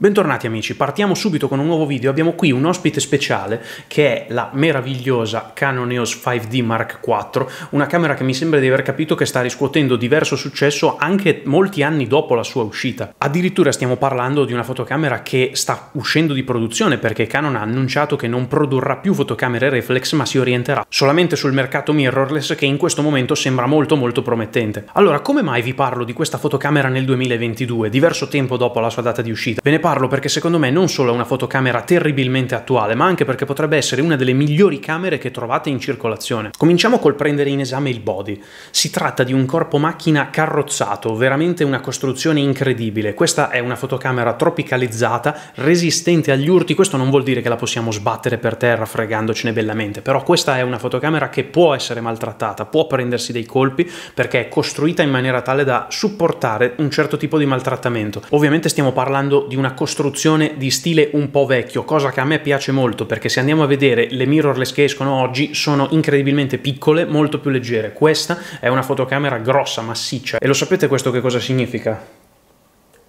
Bentornati amici, partiamo subito con un nuovo video. Abbiamo qui un ospite speciale che è la meravigliosa Canon EOS 5D Mark IV, una camera che mi sembra di aver capito che sta riscuotendo diverso successo anche molti anni dopo la sua uscita. Addirittura stiamo parlando di una fotocamera che sta uscendo di produzione perché Canon ha annunciato che non produrrà più fotocamere reflex ma si orienterà solamente sul mercato mirrorless che in questo momento sembra molto molto promettente. Allora, come mai vi parlo di questa fotocamera nel 2022, diverso tempo dopo la sua data di uscita? Ve ne parlo farlo perché secondo me non solo è una fotocamera terribilmente attuale, ma anche perché potrebbe essere una delle migliori camere che trovate in circolazione. Cominciamo col prendere in esame il body. Si tratta di un corpo macchina carrozzato, veramente una costruzione incredibile. Questa è una fotocamera tropicalizzata, resistente agli urti, questo non vuol dire che la possiamo sbattere per terra fregandocene bellamente, però questa è una fotocamera che può essere maltrattata, può prendersi dei colpi perché è costruita in maniera tale da supportare un certo tipo di maltrattamento. Ovviamente stiamo parlando di una costruzione di stile un po' vecchio, cosa che a me piace molto perché se andiamo a vedere le mirrorless che escono oggi sono incredibilmente piccole, molto più leggere. Questa è una fotocamera grossa, massiccia e lo sapete questo che cosa significa?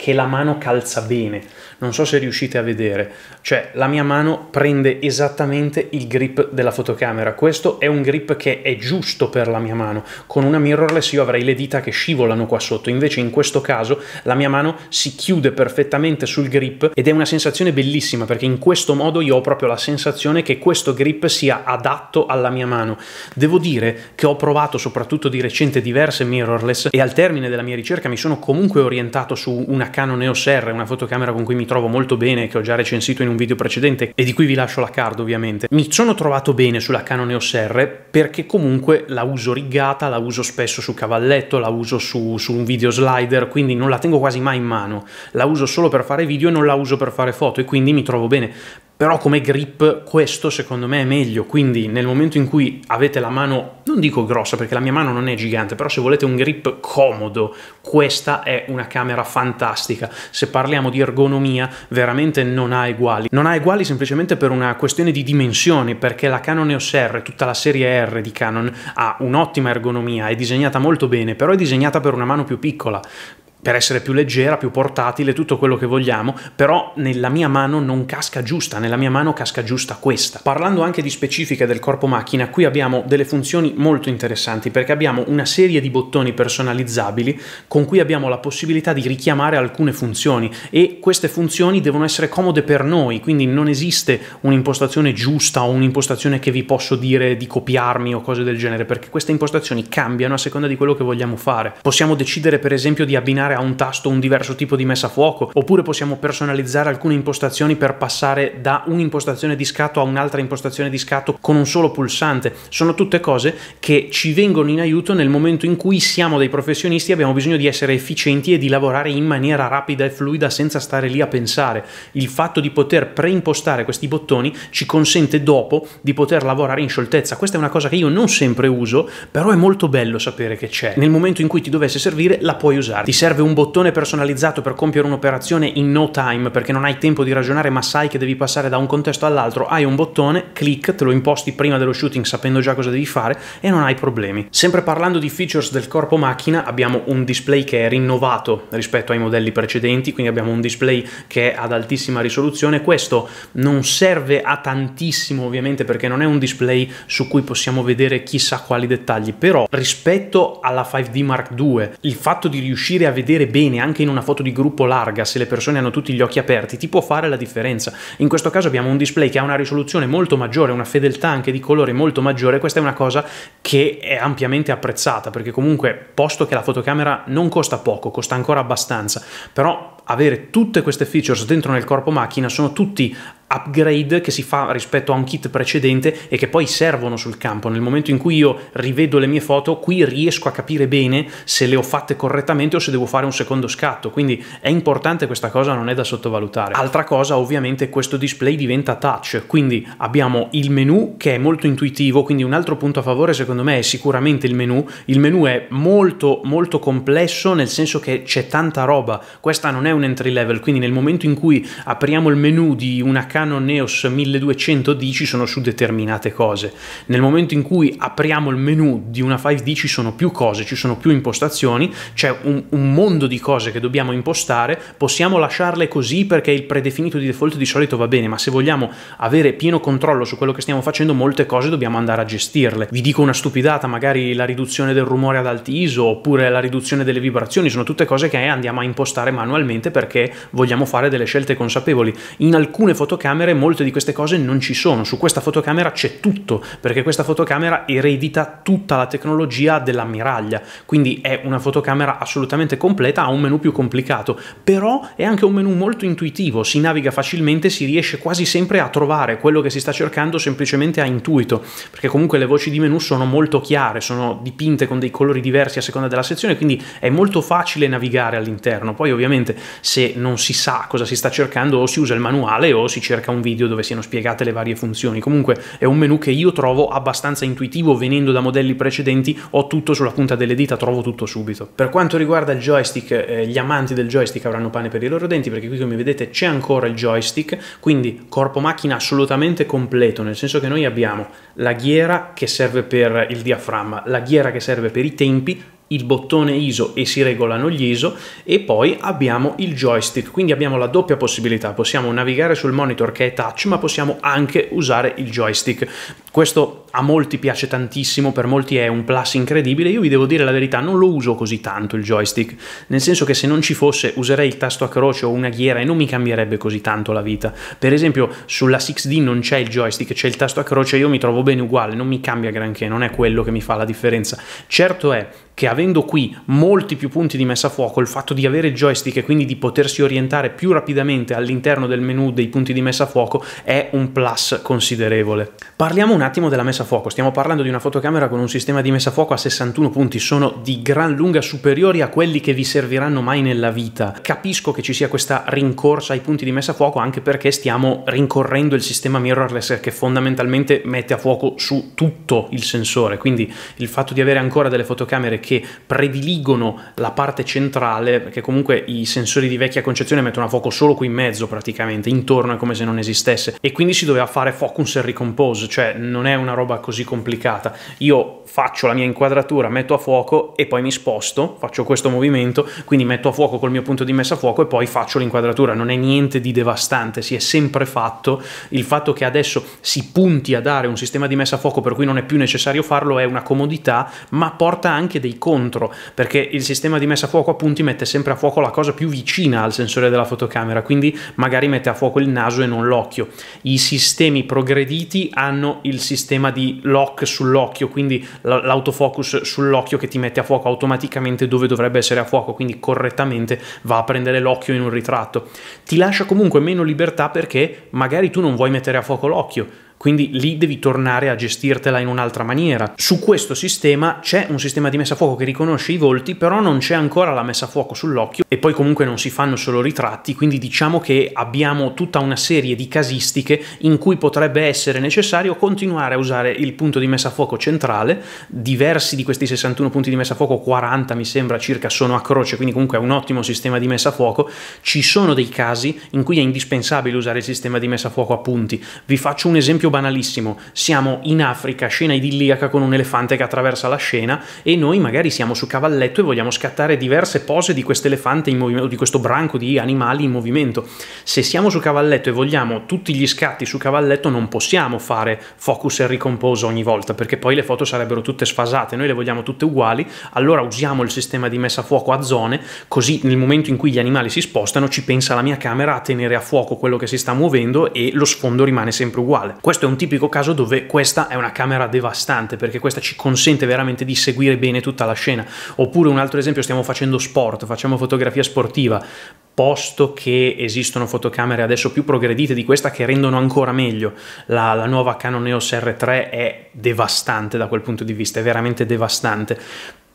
che la mano calza bene. Non so se riuscite a vedere, cioè la mia mano prende esattamente il grip della fotocamera. Questo è un grip che è giusto per la mia mano. Con una mirrorless io avrei le dita che scivolano qua sotto, invece in questo caso la mia mano si chiude perfettamente sul grip ed è una sensazione bellissima perché in questo modo io ho proprio la sensazione che questo grip sia adatto alla mia mano. Devo dire che ho provato soprattutto di recente diverse mirrorless e al termine della mia ricerca mi sono comunque orientato su una Canon EOS R, una fotocamera con cui mi trovo molto bene, che ho già recensito in un video precedente e di cui vi lascio la card ovviamente. Mi sono trovato bene sulla Canon EOS R perché comunque la uso rigata, la uso spesso su cavalletto, la uso su, su un video slider, quindi non la tengo quasi mai in mano. La uso solo per fare video e non la uso per fare foto e quindi mi trovo bene però come grip questo secondo me è meglio, quindi nel momento in cui avete la mano non dico grossa perché la mia mano non è gigante, però se volete un grip comodo, questa è una camera fantastica. Se parliamo di ergonomia, veramente non ha uguali. Non ha uguali semplicemente per una questione di dimensioni, perché la Canon EOS R, tutta la serie R di Canon, ha un'ottima ergonomia, è disegnata molto bene, però è disegnata per una mano più piccola per essere più leggera, più portatile, tutto quello che vogliamo, però nella mia mano non casca giusta, nella mia mano casca giusta questa. Parlando anche di specifiche del corpo macchina, qui abbiamo delle funzioni molto interessanti perché abbiamo una serie di bottoni personalizzabili con cui abbiamo la possibilità di richiamare alcune funzioni e queste funzioni devono essere comode per noi, quindi non esiste un'impostazione giusta o un'impostazione che vi posso dire di copiarmi o cose del genere, perché queste impostazioni cambiano a seconda di quello che vogliamo fare. Possiamo decidere per esempio di abbinare assegnare a un tasto un diverso tipo di messa a fuoco, oppure possiamo personalizzare alcune impostazioni per passare da un'impostazione di scatto a un'altra impostazione di scatto con un solo pulsante. Sono tutte cose che ci vengono in aiuto nel momento in cui siamo dei professionisti e abbiamo bisogno di essere efficienti e di lavorare in maniera rapida e fluida senza stare lì a pensare. Il fatto di poter preimpostare questi bottoni ci consente dopo di poter lavorare in scioltezza. Questa è una cosa che io non sempre uso, però è molto bello sapere che c'è. Nel momento in cui ti dovesse servire la puoi usare. Ti serve serve un bottone personalizzato per compiere un'operazione in no time perché non hai tempo di ragionare ma sai che devi passare da un contesto all'altro, hai un bottone, clic, te lo imposti prima dello shooting sapendo già cosa devi fare e non hai problemi. Sempre parlando di features del corpo macchina abbiamo un display che è rinnovato rispetto ai modelli precedenti, quindi abbiamo un display che è ad altissima risoluzione, questo non serve a tantissimo ovviamente perché non è un display su cui possiamo vedere chissà quali dettagli, però rispetto alla 5D Mark II il fatto di riuscire a vedere vedere bene anche in una foto di gruppo larga se le persone hanno tutti gli occhi aperti ti può fare la differenza. In questo caso abbiamo un display che ha una risoluzione molto maggiore, una fedeltà anche di colore molto maggiore, questa è una cosa che è ampiamente apprezzata perché comunque posto che la fotocamera non costa poco, costa ancora abbastanza, però avere tutte queste features dentro nel corpo macchina sono tutti upgrade che si fa rispetto a un kit precedente e che poi servono sul campo. Nel momento in cui io rivedo le mie foto, qui riesco a capire bene se le ho fatte correttamente o se devo fare un secondo scatto. Quindi è importante questa cosa, non è da sottovalutare. Altra cosa, ovviamente, questo display diventa touch, quindi abbiamo il menu che è molto intuitivo, quindi un altro punto a favore secondo me è sicuramente il menu. Il menu è molto molto complesso nel senso che c'è tanta roba. Questa non è un entry level, quindi nel momento in cui apriamo il menu di una camera Canon EOS 1200D ci sono su determinate cose. Nel momento in cui apriamo il menu di una 5D ci sono più cose, ci sono più impostazioni, c'è un, un mondo di cose che dobbiamo impostare, possiamo lasciarle così perché il predefinito di default di solito va bene, ma se vogliamo avere pieno controllo su quello che stiamo facendo, molte cose dobbiamo andare a gestirle. Vi dico una stupidata, magari la riduzione del rumore ad alti ISO oppure la riduzione delle vibrazioni, sono tutte cose che andiamo a impostare manualmente perché vogliamo fare delle scelte consapevoli. In alcune fotocamere fotocamere molte di queste cose non ci sono, su questa fotocamera c'è tutto, perché questa fotocamera eredita tutta la tecnologia dell'ammiraglia, quindi è una fotocamera assolutamente completa, ha un menu più complicato, però è anche un menu molto intuitivo, si naviga facilmente, si riesce quasi sempre a trovare quello che si sta cercando semplicemente a intuito, perché comunque le voci di menu sono molto chiare, sono dipinte con dei colori diversi a seconda della sezione, quindi è molto facile navigare all'interno. Poi ovviamente se non si sa cosa si sta cercando o si usa il manuale o si cerca cerca un video dove siano spiegate le varie funzioni. Comunque è un menu che io trovo abbastanza intuitivo, venendo da modelli precedenti ho tutto sulla punta delle dita, trovo tutto subito. Per quanto riguarda il joystick, eh, gli amanti del joystick avranno pane per i loro denti, perché qui come vedete c'è ancora il joystick, quindi corpo macchina assolutamente completo, nel senso che noi abbiamo la ghiera che serve per il diaframma, la ghiera che serve per i tempi, il bottone ISO e si regolano gli ISO e poi abbiamo il joystick, quindi abbiamo la doppia possibilità, possiamo navigare sul monitor che è touch ma possiamo anche usare il joystick questo a molti piace tantissimo, per molti è un plus incredibile, io vi devo dire la verità, non lo uso così tanto il joystick, nel senso che se non ci fosse userei il tasto a croce o una ghiera e non mi cambierebbe così tanto la vita. Per esempio sulla 6D non c'è il joystick, c'è il tasto a croce, io mi trovo bene uguale, non mi cambia granché, non è quello che mi fa la differenza. Certo è che avendo qui molti più punti di messa a fuoco, il fatto di avere joystick e quindi di potersi orientare più rapidamente all'interno del menu dei punti di messa a fuoco è un plus considerevole. Parliamo un un attimo della messa a fuoco, stiamo parlando di una fotocamera con un sistema di messa a fuoco a 61 punti, sono di gran lunga superiori a quelli che vi serviranno mai nella vita. Capisco che ci sia questa rincorsa ai punti di messa a fuoco anche perché stiamo rincorrendo il sistema mirrorless che fondamentalmente mette a fuoco su tutto il sensore, quindi il fatto di avere ancora delle fotocamere che prediligono la parte centrale, perché comunque i sensori di vecchia concezione mettono a fuoco solo qui in mezzo praticamente, intorno è come se non esistesse, e quindi si doveva fare focus e recompose, cioè non è una roba così complicata. Io faccio la mia inquadratura, metto a fuoco e poi mi sposto, faccio questo movimento, quindi metto a fuoco col mio punto di messa a fuoco e poi faccio l'inquadratura. Non è niente di devastante, si è sempre fatto. Il fatto che adesso si punti a dare un sistema di messa a fuoco per cui non è più necessario farlo è una comodità, ma porta anche dei contro, perché il sistema di messa a fuoco a punti mette sempre a fuoco la cosa più vicina al sensore della fotocamera, quindi magari mette a fuoco il naso e non l'occhio. I sistemi progrediti hanno il sistema di lock sull'occhio, quindi l'autofocus sull'occhio che ti mette a fuoco automaticamente dove dovrebbe essere a fuoco, quindi correttamente va a prendere l'occhio in un ritratto. Ti lascia comunque meno libertà perché magari tu non vuoi mettere a fuoco l'occhio quindi lì devi tornare a gestirtela in un'altra maniera. Su questo sistema c'è un sistema di messa a fuoco che riconosce i volti, però non c'è ancora la messa a fuoco sull'occhio e poi comunque non si fanno solo ritratti, quindi diciamo che abbiamo tutta una serie di casistiche in cui potrebbe essere necessario continuare a usare il punto di messa a fuoco centrale, diversi di questi 61 punti di messa a fuoco, 40 mi sembra circa, sono a croce, quindi comunque è un ottimo sistema di messa a fuoco. Ci sono dei casi in cui è indispensabile usare il sistema di messa a fuoco a punti. Vi faccio un esempio banalissimo, siamo in Africa, scena idilliaca con un elefante che attraversa la scena e noi magari siamo su cavalletto e vogliamo scattare diverse pose di questo elefante in movimento, di questo branco di animali in movimento. Se siamo su cavalletto e vogliamo tutti gli scatti su cavalletto non possiamo fare focus e ricompose ogni volta perché poi le foto sarebbero tutte sfasate, noi le vogliamo tutte uguali, allora usiamo il sistema di messa a fuoco a zone così nel momento in cui gli animali si spostano ci pensa la mia camera a tenere a fuoco quello che si sta muovendo e lo sfondo rimane sempre uguale. Questo questo è un tipico caso dove questa è una camera devastante perché questa ci consente veramente di seguire bene tutta la scena. Oppure un altro esempio, stiamo facendo sport, facciamo fotografia sportiva, posto che esistono fotocamere adesso più progredite di questa che rendono ancora meglio. La, la, nuova Canon EOS R3 è devastante da quel punto di vista, è veramente devastante.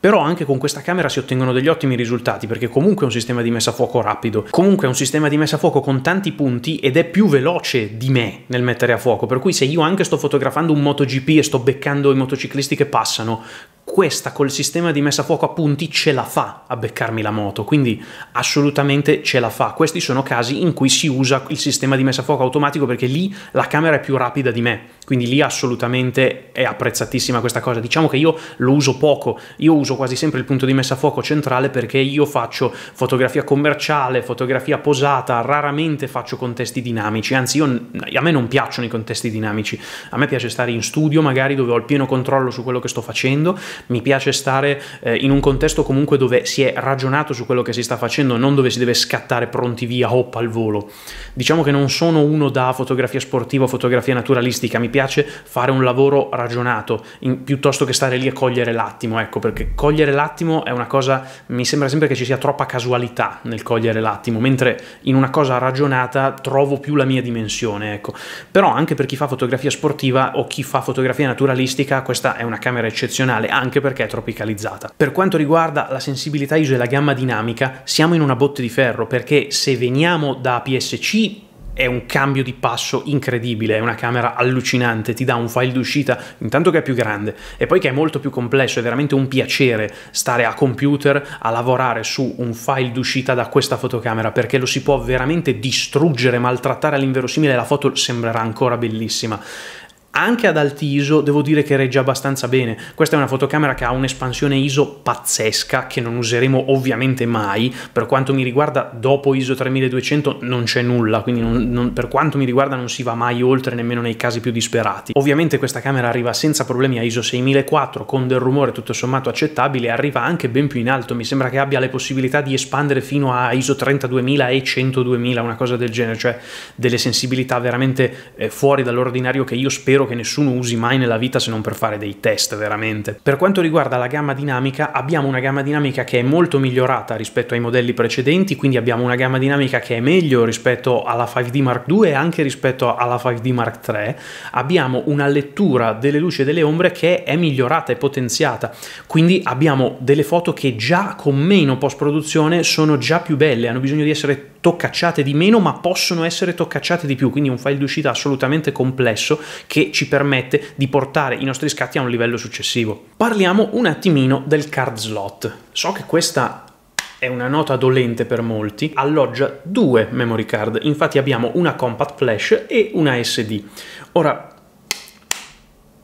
Però anche con questa camera si ottengono degli ottimi risultati perché comunque è un sistema di messa a fuoco rapido, comunque è un sistema di messa a fuoco con tanti punti ed è più veloce di me nel mettere a fuoco, per cui se io anche sto fotografando un MotoGP e sto beccando i motociclisti che passano, questa col sistema di messa a fuoco a punti ce la fa a beccarmi la moto, quindi assolutamente ce la fa. Questi sono casi in cui si usa il sistema di messa a fuoco automatico perché lì la camera è più rapida di me, quindi lì assolutamente è apprezzatissima questa cosa. Diciamo che io lo uso poco, io uso quasi sempre il punto di messa a fuoco centrale perché io faccio fotografia commerciale, fotografia posata, raramente faccio contesti dinamici, anzi io, a me non piacciono i contesti dinamici, a me piace stare in studio magari dove ho il pieno controllo su quello che sto facendo, mi piace stare eh, in un contesto comunque dove si è ragionato su quello che si sta facendo, non dove si deve scattare pronti via, hop al volo. Diciamo che non sono uno da fotografia sportiva o fotografia naturalistica, mi piace fare un lavoro ragionato in, piuttosto che stare lì a cogliere l'attimo, ecco perché cogliere l'attimo è una cosa, mi sembra sempre che ci sia troppa casualità nel cogliere l'attimo, mentre in una cosa ragionata trovo più la mia dimensione, ecco. Però anche per chi fa fotografia sportiva o chi fa fotografia naturalistica, questa è una camera eccezionale, anche perché è tropicalizzata. Per quanto riguarda la sensibilità ISO e la gamma dinamica, siamo in una botte di ferro, perché se veniamo da PSC è un cambio di passo incredibile, è una camera allucinante, ti dà un file d'uscita intanto che è più grande e poi che è molto più complesso, è veramente un piacere stare a computer a lavorare su un file d'uscita da questa fotocamera perché lo si può veramente distruggere, maltrattare all'inverosimile la foto sembrerà ancora bellissima anche ad alti ISO devo dire che regge abbastanza bene. Questa è una fotocamera che ha un'espansione ISO pazzesca che non useremo ovviamente mai, per quanto mi riguarda dopo ISO 3200 non c'è nulla, quindi non, non, per quanto mi riguarda non si va mai oltre nemmeno nei casi più disperati. Ovviamente questa camera arriva senza problemi a ISO 6004 con del rumore tutto sommato accettabile, arriva anche ben più in alto, mi sembra che abbia le possibilità di espandere fino a ISO 32000 e 102000, una cosa del genere, cioè delle sensibilità veramente eh, fuori dall'ordinario che io spero che nessuno usi mai nella vita se non per fare dei test veramente. Per quanto riguarda la gamma dinamica, abbiamo una gamma dinamica che è molto migliorata rispetto ai modelli precedenti, quindi abbiamo una gamma dinamica che è meglio rispetto alla 5D Mark II e anche rispetto alla 5D Mark III. Abbiamo una lettura delle luci e delle ombre che è migliorata e potenziata, quindi abbiamo delle foto che già con meno post-produzione sono già più belle, hanno bisogno di essere toccacciate di meno ma possono essere toccacciate di più, quindi un file di uscita assolutamente complesso che ci permette di portare i nostri scatti a un livello successivo. Parliamo un attimino del card slot. So che questa è una nota dolente per molti, alloggia due memory card, infatti abbiamo una compact flash e una SD. Ora,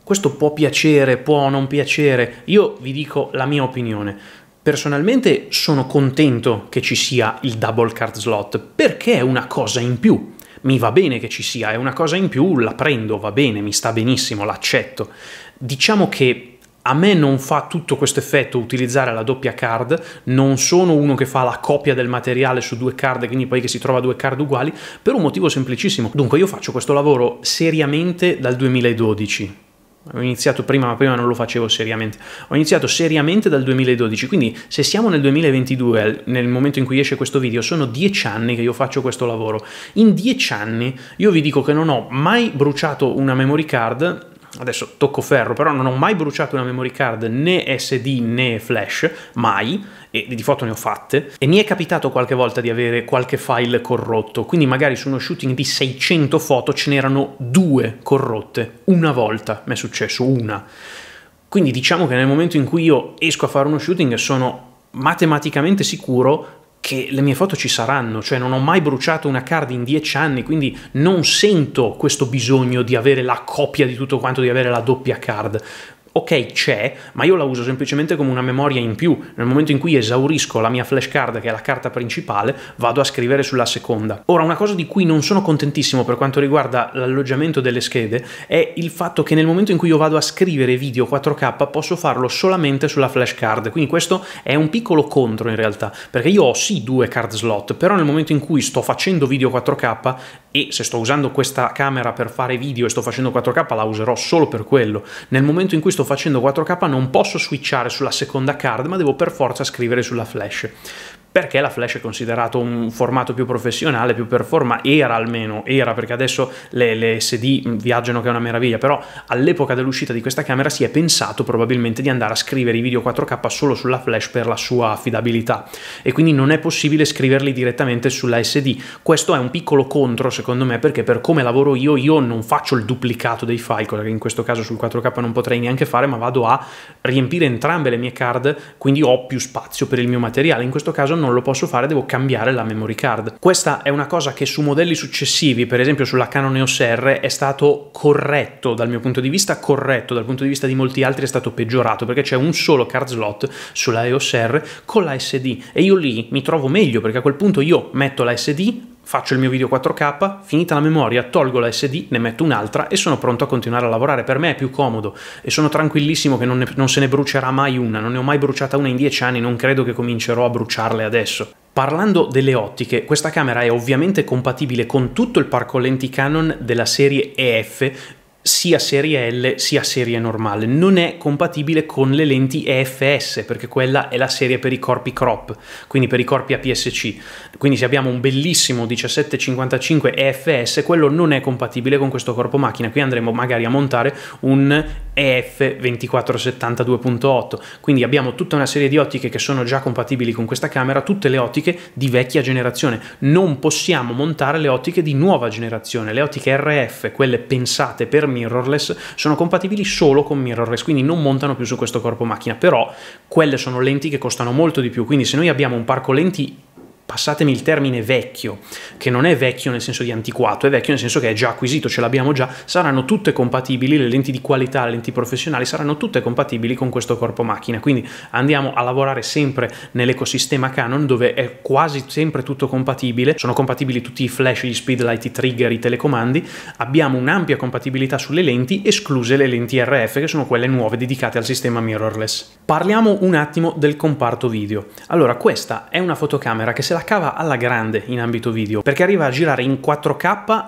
questo può piacere, può non piacere, io vi dico la mia opinione. Personalmente sono contento che ci sia il double card slot perché è una cosa in più mi va bene che ci sia, è una cosa in più, la prendo, va bene, mi sta benissimo, l'accetto. Diciamo che a me non fa tutto questo effetto utilizzare la doppia card, non sono uno che fa la copia del materiale su due card, quindi poi che si trova due card uguali, per un motivo semplicissimo. Dunque io faccio questo lavoro seriamente dal 2012 ho iniziato prima, ma prima non lo facevo seriamente. Ho iniziato seriamente dal 2012, quindi se siamo nel 2022, nel momento in cui esce questo video, sono dieci anni che io faccio questo lavoro. In dieci anni io vi dico che non ho mai bruciato una memory card adesso tocco ferro, però non ho mai bruciato una memory card né SD né flash, mai e di foto ne ho fatte, e mi è capitato qualche volta di avere qualche file corrotto, quindi magari su uno shooting di 600 foto ce n'erano due corrotte, una volta mi è successo, una. Quindi diciamo che nel momento in cui io esco a fare uno shooting sono matematicamente sicuro che le mie foto ci saranno, cioè non ho mai bruciato una card in dieci anni, quindi non sento questo bisogno di avere la copia di tutto quanto, di avere la doppia card ok c'è, ma io la uso semplicemente come una memoria in più. Nel momento in cui esaurisco la mia flashcard, che è la carta principale, vado a scrivere sulla seconda. Ora, una cosa di cui non sono contentissimo per quanto riguarda l'alloggiamento delle schede è il fatto che nel momento in cui io vado a scrivere video 4K posso farlo solamente sulla flashcard. Quindi questo è un piccolo contro in realtà, perché io ho sì due card slot, però nel momento in cui sto facendo video 4K e se sto usando questa camera per fare video e sto facendo 4K la userò solo per quello. Nel momento in cui sto sto facendo 4K non posso switchare sulla seconda card, ma devo per forza scrivere sulla flash perché la Flash è considerato un formato più professionale, più performante, era almeno, era perché adesso le, le SD viaggiano che è una meraviglia, però all'epoca dell'uscita di questa camera si è pensato probabilmente di andare a scrivere i video 4K solo sulla Flash per la sua affidabilità e quindi non è possibile scriverli direttamente sulla SD. Questo è un piccolo contro secondo me perché per come lavoro io io non faccio il duplicato dei file, cosa che in questo caso sul 4K non potrei neanche fare, ma vado a riempire entrambe le mie card, quindi ho più spazio per il mio materiale. In questo caso non lo posso fare, devo cambiare la memory card. Questa è una cosa che su modelli successivi, per esempio sulla Canon EOS R, è stato corretto dal mio punto di vista, corretto dal punto di vista di molti altri è stato peggiorato, perché c'è un solo card slot sulla EOS R con la SD e io lì mi trovo meglio perché a quel punto io metto la SD, faccio il mio video 4K, finita la memoria, tolgo la SD, ne metto un'altra e sono pronto a continuare a lavorare. Per me è più comodo e sono tranquillissimo che non, ne, non se ne brucerà mai una, non ne ho mai bruciata una in 10 anni, non credo che comincerò a bruciarle adesso. Parlando delle ottiche, questa camera è ovviamente compatibile con tutto il parco lenti Canon della serie EF, sia serie L sia serie normale. Non è compatibile con le lenti EFS perché quella è la serie per i corpi crop, quindi per i corpi APS-C. Quindi se abbiamo un bellissimo 1755 EFS, quello non è compatibile con questo corpo macchina. Qui andremo magari a montare un EF2472.8 quindi abbiamo tutta una serie di ottiche che sono già compatibili con questa camera tutte le ottiche di vecchia generazione non possiamo montare le ottiche di nuova generazione le ottiche RF quelle pensate per mirrorless sono compatibili solo con mirrorless quindi non montano più su questo corpo macchina però quelle sono lenti che costano molto di più quindi se noi abbiamo un parco lenti passatemi il termine vecchio, che non è vecchio nel senso di antiquato, è vecchio nel senso che è già acquisito, ce l'abbiamo già, saranno tutte compatibili, le lenti di qualità, le lenti professionali saranno tutte compatibili con questo corpo macchina, quindi andiamo a lavorare sempre nell'ecosistema Canon dove è quasi sempre tutto compatibile, sono compatibili tutti i flash, gli speedlight, i trigger, i telecomandi, abbiamo un'ampia compatibilità sulle lenti, escluse le lenti RF che sono quelle nuove dedicate al sistema mirrorless. Parliamo un attimo del comparto video. Allora, questa è una fotocamera che se la cava alla grande in ambito video perché arriva a girare in 4K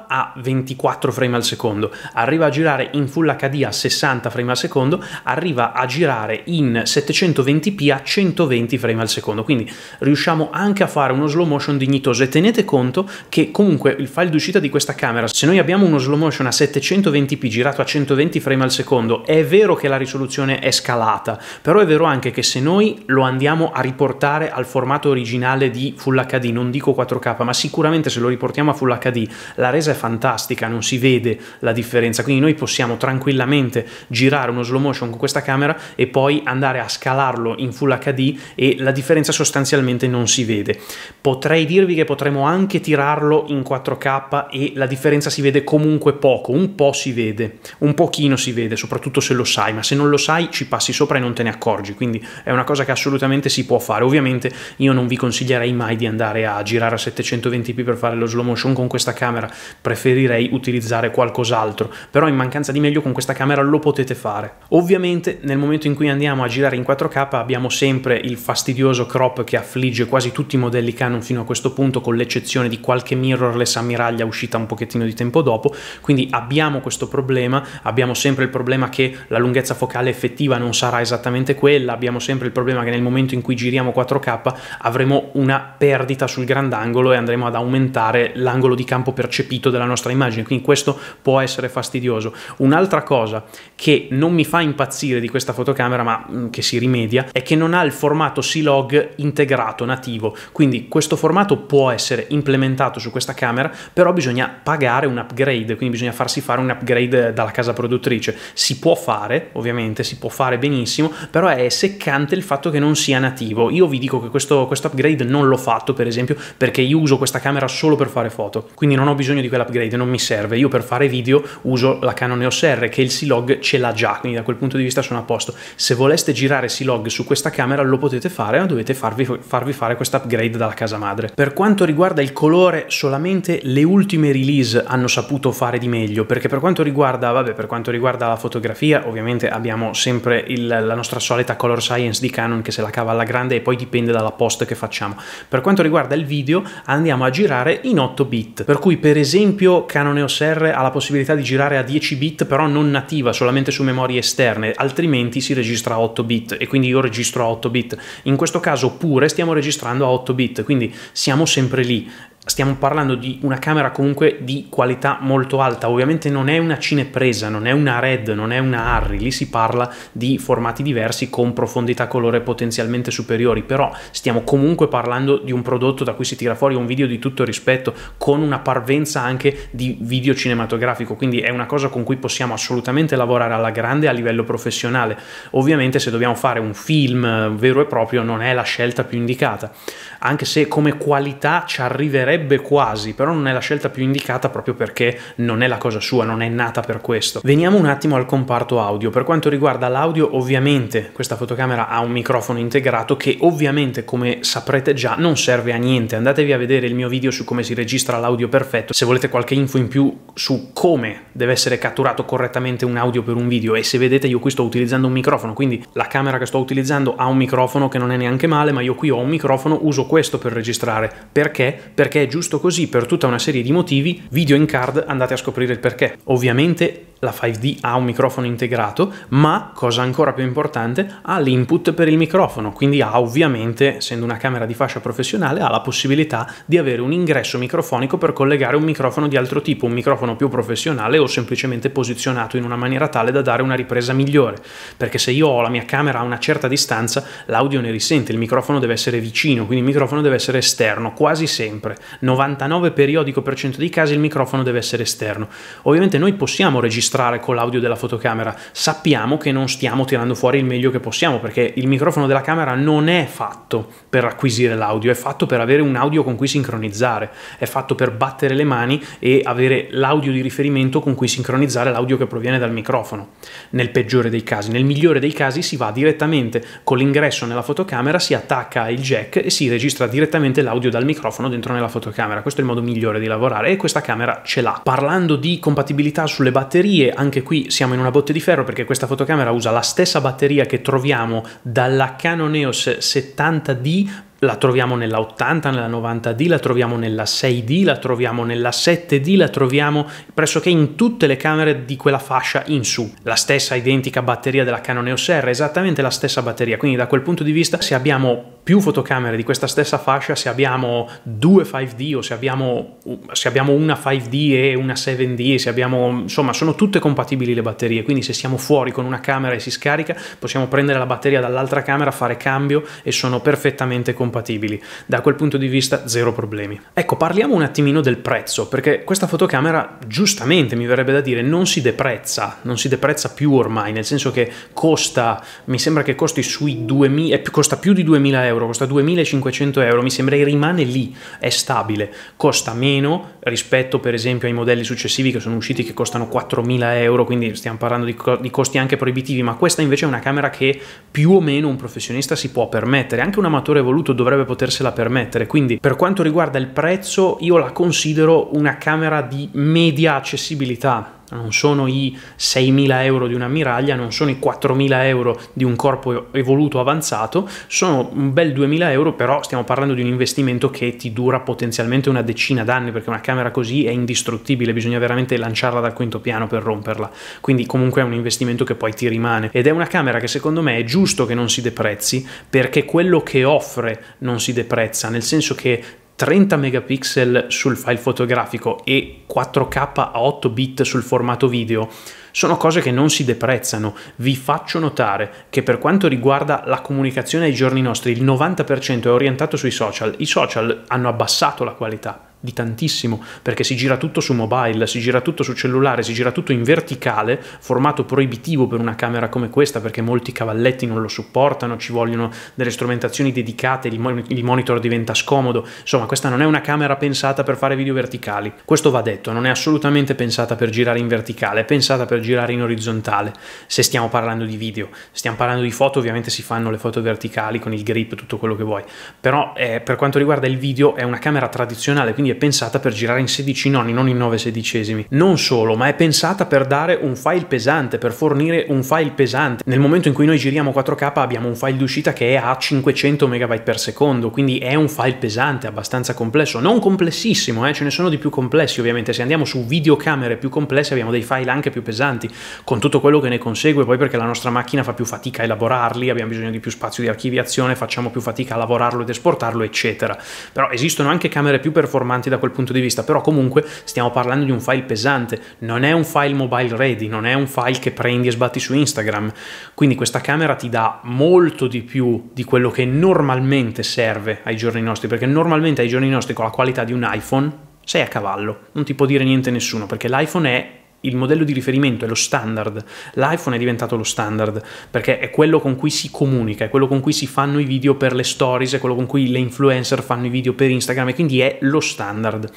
a 24 frame al secondo, arriva a girare in Full HD a 60 frame al secondo, arriva a girare in 720p a 120 frame al secondo, quindi riusciamo anche a fare uno slow motion dignitoso e tenete conto che comunque il file d'uscita di questa camera, se noi abbiamo uno slow motion a 720p girato a 120 frame al secondo, è vero che la risoluzione è scalata, però è vero anche che se noi lo andiamo a riportare al formato originale di Full Full HD, non dico 4K, ma sicuramente se lo riportiamo a Full HD la resa è fantastica, non si vede la differenza, quindi noi possiamo tranquillamente girare uno slow motion con questa camera e poi andare a scalarlo in Full HD e la differenza sostanzialmente non si vede. Potrei dirvi che potremmo anche tirarlo in 4K e la differenza si vede comunque poco, un po' si vede, un pochino si vede, soprattutto se lo sai, ma se non lo sai ci passi sopra e non te ne accorgi, quindi è una cosa che assolutamente si può fare. Ovviamente io non vi consiglierei mai di di andare a girare a 720p per fare lo slow motion con questa camera, preferirei utilizzare qualcos'altro, però in mancanza di meglio con questa camera lo potete fare. Ovviamente nel momento in cui andiamo a girare in 4K abbiamo sempre il fastidioso crop che affligge quasi tutti i modelli Canon fino a questo punto, con l'eccezione di qualche mirrorless ammiraglia uscita un pochettino di tempo dopo, quindi abbiamo questo problema, abbiamo sempre il problema che la lunghezza focale effettiva non sarà esattamente quella, abbiamo sempre il problema che nel momento in cui giriamo 4K avremo una per perdita sul grandangolo e andremo ad aumentare l'angolo di campo percepito della nostra immagine, quindi questo può essere fastidioso. Un'altra cosa che non mi fa impazzire di questa fotocamera, ma mm, che si rimedia, è che non ha il formato C-Log integrato nativo, quindi questo formato può essere implementato su questa camera, però bisogna pagare un upgrade, quindi bisogna farsi fare un upgrade dalla casa produttrice. Si può fare, ovviamente, si può fare benissimo, però è seccante il fatto che non sia nativo. Io vi dico che questo, questo upgrade non l'ho fatto fatto per esempio perché io uso questa camera solo per fare foto, quindi non ho bisogno di quell'upgrade, non mi serve, io per fare video uso la Canon EOS R che il C-Log ce l'ha già, quindi da quel punto di vista sono a posto. Se voleste girare C-Log su questa camera lo potete fare, ma dovete farvi, farvi fare questo upgrade dalla casa madre. Per quanto riguarda il colore, solamente le ultime release hanno saputo fare di meglio, perché per quanto riguarda, vabbè, per quanto riguarda la fotografia, ovviamente abbiamo sempre il, la nostra solita color science di Canon che se la cava alla grande e poi dipende dalla post che facciamo. Per quanto quanto riguarda il video andiamo a girare in 8 bit, per cui per esempio Canon EOS R ha la possibilità di girare a 10 bit però non nativa, solamente su memorie esterne, altrimenti si registra a 8 bit e quindi io registro a 8 bit. In questo caso pure stiamo registrando a 8 bit, quindi siamo sempre lì stiamo parlando di una camera comunque di qualità molto alta, ovviamente non è una cinepresa, non è una RED, non è una Harry, lì si parla di formati diversi con profondità colore potenzialmente superiori, però stiamo comunque parlando di un prodotto da cui si tira fuori un video di tutto rispetto, con una parvenza anche di video cinematografico, quindi è una cosa con cui possiamo assolutamente lavorare alla grande a livello professionale. Ovviamente se dobbiamo fare un film eh, vero e proprio non è la scelta più indicata, anche se come qualità ci arriveremo sarebbe quasi, però non è la scelta più indicata proprio perché non è la cosa sua, non è nata per questo. Veniamo un attimo al comparto audio. Per quanto riguarda l'audio, ovviamente questa fotocamera ha un microfono integrato che ovviamente, come saprete già, non serve a niente. Andatevi a vedere il mio video su come si registra l'audio perfetto. Se volete qualche info in più su come deve essere catturato correttamente un audio per un video e se vedete io qui sto utilizzando un microfono, quindi la camera che sto utilizzando ha un microfono che non è neanche male, ma io qui ho un microfono, uso questo per registrare. Perché? Perché è giusto così per tutta una serie di motivi, video in card andate a scoprire il perché. Ovviamente la 5D ha un microfono integrato, ma cosa ancora più importante, ha l'input per il microfono, quindi ha ovviamente, essendo una camera di fascia professionale, ha la possibilità di avere un ingresso microfonico per collegare un microfono di altro tipo, un microfono più professionale o semplicemente posizionato in una maniera tale da dare una ripresa migliore, perché se io ho la mia camera a una certa distanza, l'audio ne risente, il microfono deve essere vicino, quindi il microfono deve essere esterno quasi sempre, 99 periodico per cento dei casi il microfono deve essere esterno. Ovviamente noi possiamo registrare con l'audio della fotocamera, sappiamo che non stiamo tirando fuori il meglio che possiamo perché il microfono della camera non è fatto per acquisire l'audio, è fatto per avere un audio con cui sincronizzare, è fatto per battere le mani e avere l'audio di riferimento con cui sincronizzare l'audio che proviene dal microfono. Nel peggiore dei casi, nel migliore dei casi si va direttamente con l'ingresso nella fotocamera, si attacca il jack e si registra direttamente l'audio dal microfono dentro nella fotocamera fotocamera, questo è il modo migliore di lavorare e questa camera ce l'ha. Parlando di compatibilità sulle batterie, anche qui siamo in una botte di ferro perché questa fotocamera usa la stessa batteria che troviamo dalla Canon EOS 70D la troviamo nella 80, nella 90D, la troviamo nella 6D, la troviamo nella 7D, la troviamo pressoché in tutte le camere di quella fascia in su. La stessa identica batteria della Canon EOS R, esattamente la stessa batteria, quindi da quel punto di vista se abbiamo più fotocamere di questa stessa fascia, se abbiamo due 5D o se abbiamo, se abbiamo una 5D e una 7D, se abbiamo, insomma, sono tutte compatibili le batterie, quindi se siamo fuori con una camera e si scarica, possiamo prendere la batteria dall'altra camera, fare cambio e sono perfettamente compatibili compatibili. Da quel punto di vista zero problemi. Ecco, parliamo un attimino del prezzo, perché questa fotocamera giustamente mi verrebbe da dire non si deprezza, non si deprezza più ormai, nel senso che costa, mi sembra che costi sui 2000, eh, costa più di 2000 euro, costa 2500 euro, mi sembra che rimane lì, è stabile, costa meno rispetto per esempio ai modelli successivi che sono usciti che costano 4000 euro, quindi stiamo parlando di, co- di costi anche proibitivi, ma questa invece è una camera che più o meno un professionista si può permettere, anche un amatore evoluto dovrebbe potersela permettere. Quindi per quanto riguarda il prezzo io la considero una camera di media accessibilità non sono i 6.000 euro di un'ammiraglia, non sono i 4.000 euro di un corpo evoluto avanzato, sono un bel 2.000 euro, però stiamo parlando di un investimento che ti dura potenzialmente una decina d'anni, perché una camera così è indistruttibile, bisogna veramente lanciarla dal quinto piano per romperla, quindi comunque è un investimento che poi ti rimane ed è una camera che secondo me è giusto che non si deprezzi, perché quello che offre non si deprezza, nel senso che 30 megapixel sul file fotografico e 4K a 8 bit sul formato video sono cose che non si deprezzano. Vi faccio notare che per quanto riguarda la comunicazione ai giorni nostri, il 90% è orientato sui social. I social hanno abbassato la qualità di tantissimo, perché si gira tutto su mobile, si gira tutto su cellulare, si gira tutto in verticale, formato proibitivo per una camera come questa, perché molti cavalletti non lo supportano, ci vogliono delle strumentazioni dedicate, il monitor diventa scomodo, insomma questa non è una camera pensata per fare video verticali, questo va detto, non è assolutamente pensata per girare in verticale, è pensata per girare in orizzontale, se stiamo parlando di video, se stiamo parlando di foto ovviamente si fanno le foto verticali con il grip, tutto quello che vuoi, però eh, per quanto riguarda il video è una camera tradizionale, quindi è è pensata per girare in 16 noni, non in 9 sedicesimi. Non solo, ma è pensata per dare un file pesante, per fornire un file pesante. Nel momento in cui noi giriamo 4K abbiamo un file d'uscita che è a 500 MB per secondo, quindi è un file pesante, abbastanza complesso. Non complessissimo, eh? ce ne sono di più complessi ovviamente. Se andiamo su videocamere più complesse abbiamo dei file anche più pesanti, con tutto quello che ne consegue, poi perché la nostra macchina fa più fatica a elaborarli, abbiamo bisogno di più spazio di archiviazione, facciamo più fatica a lavorarlo ed esportarlo, eccetera. Però esistono anche camere più performanti avanti da quel punto di vista, però comunque stiamo parlando di un file pesante, non è un file mobile ready, non è un file che prendi e sbatti su Instagram, quindi questa camera ti dà molto di più di quello che normalmente serve ai giorni nostri, perché normalmente ai giorni nostri con la qualità di un iPhone sei a cavallo, non ti può dire niente nessuno, perché l'iPhone è il modello di riferimento, è lo standard. L'iPhone è diventato lo standard perché è quello con cui si comunica, è quello con cui si fanno i video per le stories, è quello con cui le influencer fanno i video per Instagram e quindi è lo standard.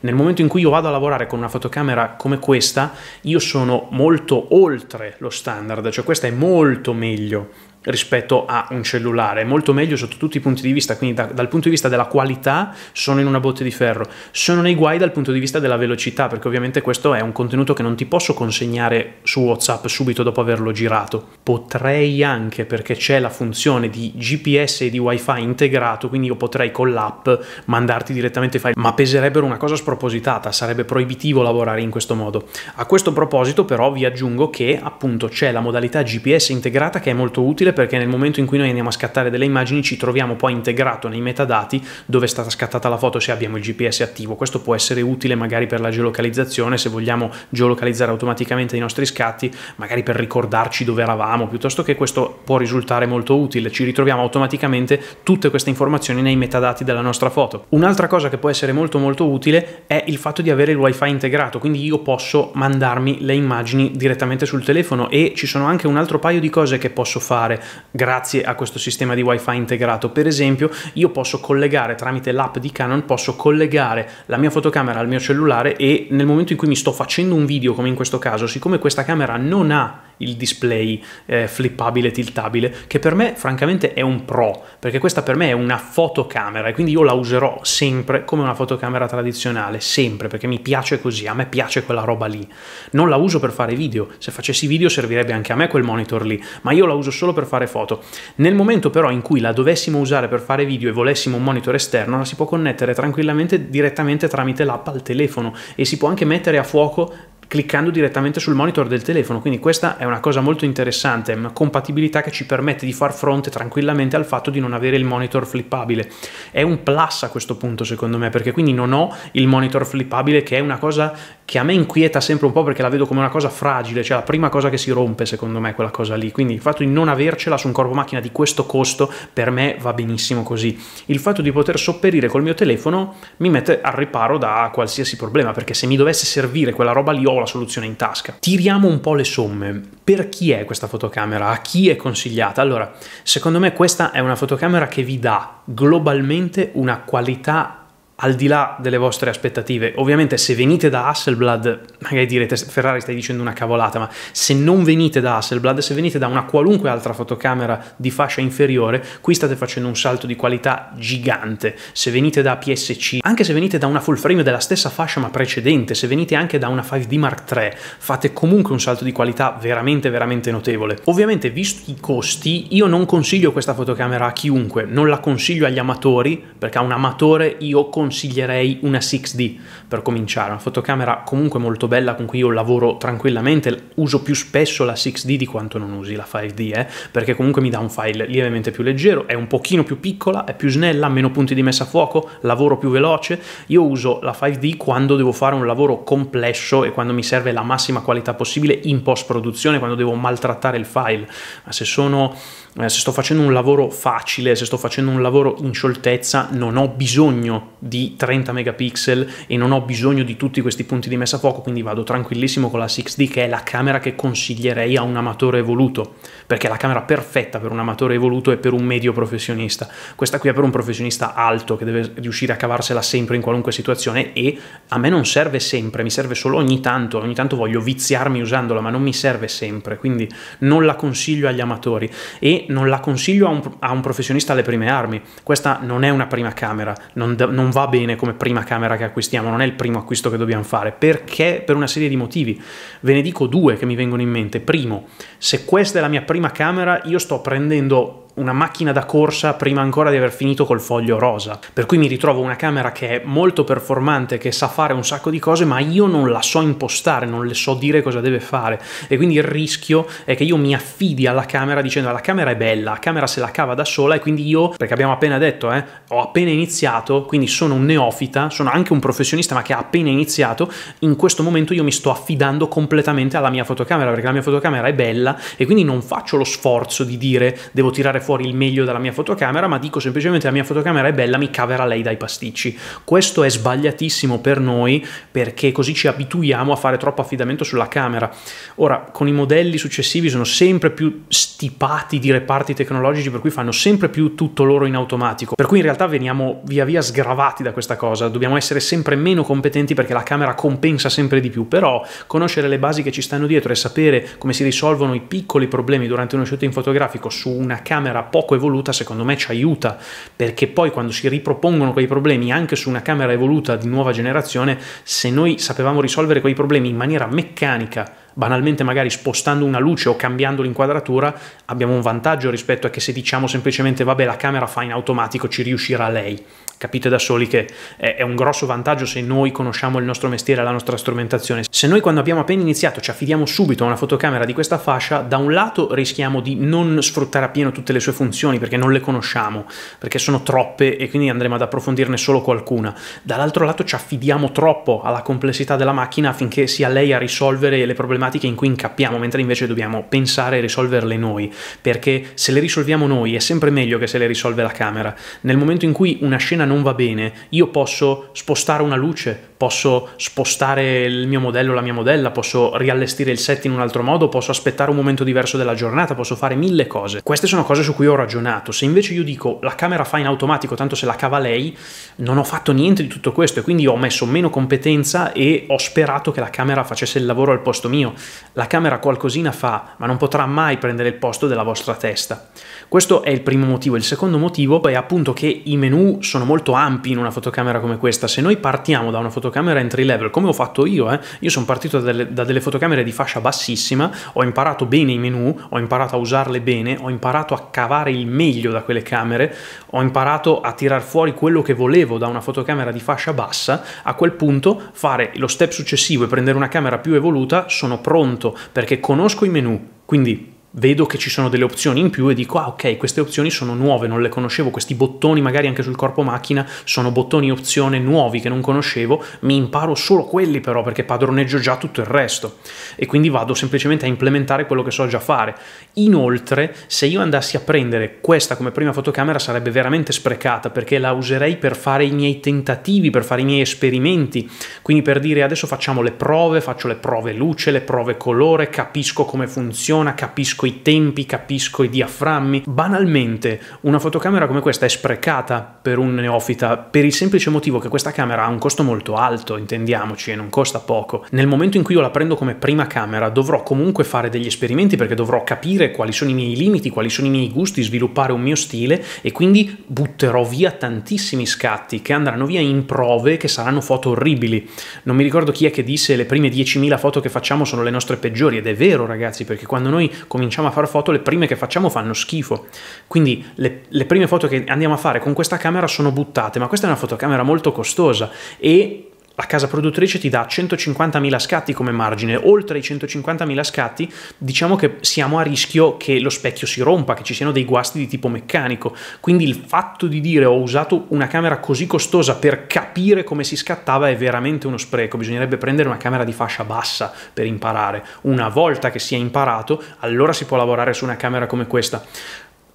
Nel momento in cui io vado a lavorare con una fotocamera come questa, io sono molto oltre lo standard, cioè questa è molto meglio rispetto a un cellulare, è molto meglio sotto tutti i punti di vista, quindi da, dal punto di vista della qualità sono in una botte di ferro, sono nei guai dal punto di vista della velocità, perché ovviamente questo è un contenuto che non ti posso consegnare su WhatsApp subito dopo averlo girato, potrei anche perché c'è la funzione di GPS e di wifi integrato, quindi io potrei con l'app mandarti direttamente i file, ma peserebbero una cosa spropositata, sarebbe proibitivo lavorare in questo modo. A questo proposito però vi aggiungo che appunto c'è la modalità GPS integrata che è molto utile perché nel momento in cui noi andiamo a scattare delle immagini ci troviamo poi integrato nei metadati dove è stata scattata la foto se abbiamo il GPS attivo. Questo può essere utile magari per la geolocalizzazione, se vogliamo geolocalizzare automaticamente i nostri scatti, magari per ricordarci dove eravamo, piuttosto che questo può risultare molto utile. Ci ritroviamo automaticamente tutte queste informazioni nei metadati della nostra foto. Un'altra cosa che può essere molto molto utile è il fatto di avere il wifi integrato, quindi io posso mandarmi le immagini direttamente sul telefono e ci sono anche un altro paio di cose che posso fare grazie a questo sistema di wifi integrato. Per esempio io posso collegare tramite l'app di Canon, posso collegare la mia fotocamera al mio cellulare e nel momento in cui mi sto facendo un video, come in questo caso, siccome questa camera non ha il display eh, flippabile, tiltabile, che per me francamente è un pro, perché questa per me è una fotocamera e quindi io la userò sempre come una fotocamera tradizionale, sempre, perché mi piace così, a me piace quella roba lì. Non la uso per fare video, se facessi video servirebbe anche a me quel monitor lì, ma io la uso solo per fare foto. Nel momento però in cui la dovessimo usare per fare video e volessimo un monitor esterno, la si può connettere tranquillamente direttamente tramite l'app al telefono e si può anche mettere a fuoco cliccando direttamente sul monitor del telefono, quindi questa è una cosa molto interessante, una compatibilità che ci permette di far fronte tranquillamente al fatto di non avere il monitor flippabile. È un plus a questo punto secondo me, perché quindi non ho il monitor flippabile che è una cosa che a me inquieta sempre un po' perché la vedo come una cosa fragile, cioè la prima cosa che si rompe secondo me quella cosa lì, quindi il fatto di non avercela su un corpo macchina di questo costo per me va benissimo così. Il fatto di poter sopperire col mio telefono mi mette al riparo da qualsiasi problema, perché se mi dovesse servire quella roba lì ho la soluzione in tasca. Tiriamo un po' le somme. Per chi è questa fotocamera? A chi è consigliata? Allora, secondo me questa è una fotocamera che vi dà globalmente una qualità al di là delle vostre aspettative. Ovviamente se venite da Hasselblad, magari direte Ferrari stai dicendo una cavolata, ma se non venite da Hasselblad, se venite da una qualunque altra fotocamera di fascia inferiore, qui state facendo un salto di qualità gigante. Se venite da PSC, anche se venite da una full frame della stessa fascia ma precedente, se venite anche da una 5D Mark III, fate comunque un salto di qualità veramente veramente notevole. Ovviamente visto i costi, io non consiglio questa fotocamera a chiunque, non la consiglio agli amatori, perché a un amatore io consiglio consiglierei una 6D per cominciare, una fotocamera comunque molto bella con cui io lavoro tranquillamente, uso più spesso la 6D di quanto non usi la 5D, eh, perché comunque mi dà un file lievemente più leggero, è un pochino più piccola, è più snella, meno punti di messa a fuoco, lavoro più veloce, io uso la 5D quando devo fare un lavoro complesso e quando mi serve la massima qualità possibile in post produzione, quando devo maltrattare il file, ma se sono eh, se sto facendo un lavoro facile, se sto facendo un lavoro in scioltezza, non ho bisogno di di 30 megapixel e non ho bisogno di tutti questi punti di messa a fuoco, quindi vado tranquillissimo con la 6D che è la camera che consiglierei a un amatore evoluto, perché è la camera perfetta per un amatore evoluto e per un medio professionista. Questa qui è per un professionista alto che deve riuscire a cavarsela sempre in qualunque situazione e a me non serve sempre, mi serve solo ogni tanto, ogni tanto voglio viziarmi usandola, ma non mi serve sempre, quindi non la consiglio agli amatori e non la consiglio a un, a un professionista alle prime armi. Questa non è una prima camera, non, non va bene come prima camera che acquistiamo, non è il primo acquisto che dobbiamo fare, perché per una serie di motivi. Ve ne dico due che mi vengono in mente. Primo, se questa è la mia prima camera, io sto prendendo una macchina da corsa prima ancora di aver finito col foglio rosa. Per cui mi ritrovo una camera che è molto performante, che sa fare un sacco di cose, ma io non la so impostare, non le so dire cosa deve fare. E quindi il rischio è che io mi affidi alla camera dicendo la camera è bella, la camera se la cava da sola e quindi io, perché abbiamo appena detto, eh, ho appena iniziato, quindi sono un neofita, sono anche un professionista ma che ha appena iniziato, in questo momento io mi sto affidando completamente alla mia fotocamera perché la mia fotocamera è bella e quindi non faccio lo sforzo di dire devo tirare fuori il meglio dalla mia fotocamera, ma dico semplicemente la mia fotocamera è bella, mi caverà lei dai pasticci. Questo è sbagliatissimo per noi perché così ci abituiamo a fare troppo affidamento sulla camera. Ora, con i modelli successivi sono sempre più stipati di reparti tecnologici per cui fanno sempre più tutto loro in automatico, per cui in realtà veniamo via via sgravati da questa cosa, dobbiamo essere sempre meno competenti perché la camera compensa sempre di più, però conoscere le basi che ci stanno dietro e sapere come si risolvono i piccoli problemi durante uno shooting fotografico su una camera era poco evoluta, secondo me ci aiuta, perché poi quando si ripropongono quei problemi anche su una camera evoluta di nuova generazione, se noi sapevamo risolvere quei problemi in maniera meccanica, banalmente magari spostando una luce o cambiando l'inquadratura abbiamo un vantaggio rispetto a che se diciamo semplicemente vabbè la camera fa in automatico ci riuscirà lei capite da soli che è un grosso vantaggio se noi conosciamo il nostro mestiere e la nostra strumentazione se noi quando abbiamo appena iniziato ci affidiamo subito a una fotocamera di questa fascia da un lato rischiamo di non sfruttare appieno tutte le sue funzioni perché non le conosciamo perché sono troppe e quindi andremo ad approfondirne solo qualcuna dall'altro lato ci affidiamo troppo alla complessità della macchina affinché sia lei a risolvere le problematiche problematiche in cui incappiamo, mentre invece dobbiamo pensare e risolverle noi, perché se le risolviamo noi è sempre meglio che se le risolve la camera. Nel momento in cui una scena non va bene, io posso spostare una luce, posso spostare il mio modello, la mia modella, posso riallestire il set in un altro modo, posso aspettare un momento diverso della giornata, posso fare mille cose. Queste sono cose su cui ho ragionato. Se invece io dico la camera fa in automatico, tanto se la cava lei, non ho fatto niente di tutto questo e quindi ho messo meno competenza e ho sperato che la camera facesse il lavoro al posto mio. La camera qualcosina fa, ma non potrà mai prendere il posto della vostra testa. Questo è il primo motivo. Il secondo motivo è appunto che i menu sono molto ampi in una fotocamera come questa. Se noi partiamo da una fotocamera fotocamera entry level, come ho fatto io, eh. io sono partito da delle, da delle fotocamere di fascia bassissima, ho imparato bene i menu, ho imparato a usarle bene, ho imparato a cavare il meglio da quelle camere, ho imparato a tirar fuori quello che volevo da una fotocamera di fascia bassa, a quel punto fare lo step successivo e prendere una camera più evoluta sono pronto perché conosco i menu, quindi vedo che ci sono delle opzioni in più e dico ah ok queste opzioni sono nuove, non le conoscevo, questi bottoni magari anche sul corpo macchina sono bottoni opzione nuovi che non conoscevo, mi imparo solo quelli però perché padroneggio già tutto il resto e quindi vado semplicemente a implementare quello che so già fare. Inoltre se io andassi a prendere questa come prima fotocamera sarebbe veramente sprecata perché la userei per fare i miei tentativi, per fare i miei esperimenti, quindi per dire adesso facciamo le prove, faccio le prove luce, le prove colore, capisco come funziona, capisco capisco i tempi, capisco i diaframmi. Banalmente, una fotocamera come questa è sprecata per un neofita per il semplice motivo che questa camera ha un costo molto alto, intendiamoci, e non costa poco. Nel momento in cui io la prendo come prima camera, dovrò comunque fare degli esperimenti perché dovrò capire quali sono i miei limiti, quali sono i miei gusti, sviluppare un mio stile e quindi butterò via tantissimi scatti che andranno via in prove che saranno foto orribili. Non mi ricordo chi è che disse le prime 10.000 foto che facciamo sono le nostre peggiori ed è vero ragazzi perché quando noi cominciamo cominciamo a fare foto, le prime che facciamo fanno schifo. Quindi le, le prime foto che andiamo a fare con questa camera sono buttate, ma questa è una fotocamera molto costosa e la casa produttrice ti dà 150.000 scatti come margine, oltre i 150.000 scatti diciamo che siamo a rischio che lo specchio si rompa, che ci siano dei guasti di tipo meccanico, quindi il fatto di dire ho usato una camera così costosa per capire come si scattava è veramente uno spreco, bisognerebbe prendere una camera di fascia bassa per imparare, una volta che si è imparato allora si può lavorare su una camera come questa.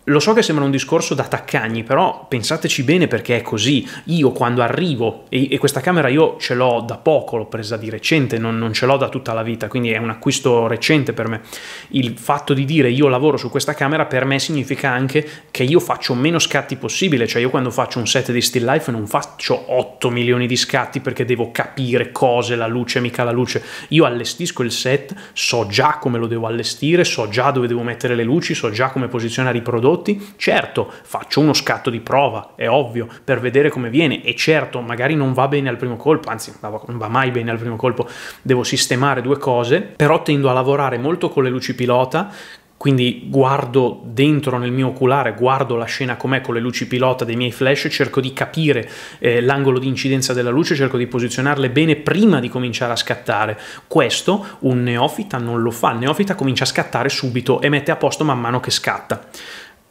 Lo so che sembra un discorso da taccagni, però pensateci bene perché è così. Io quando arrivo, e, e questa camera io ce l'ho da poco, l'ho presa di recente, non, non ce l'ho da tutta la vita, quindi è un acquisto recente per me. Il fatto di dire io lavoro su questa camera per me significa anche che io faccio meno scatti possibile, cioè io quando faccio un set di still life non faccio 8 milioni di scatti perché devo capire cose, la luce, mica la luce. Io allestisco il set, so già come lo devo allestire, so già dove devo mettere le luci, so già come posizionare i prodotti prodotti, certo faccio uno scatto di prova, è ovvio, per vedere come viene e certo magari non va bene al primo colpo, anzi non va mai bene al primo colpo, devo sistemare due cose, però tendo a lavorare molto con le luci pilota, quindi guardo dentro nel mio oculare, guardo la scena com'è con le luci pilota dei miei flash, cerco di capire eh, l'angolo di incidenza della luce, cerco di posizionarle bene prima di cominciare a scattare. Questo un neofita non lo fa, il neofita comincia a scattare subito e mette a posto man mano che scatta.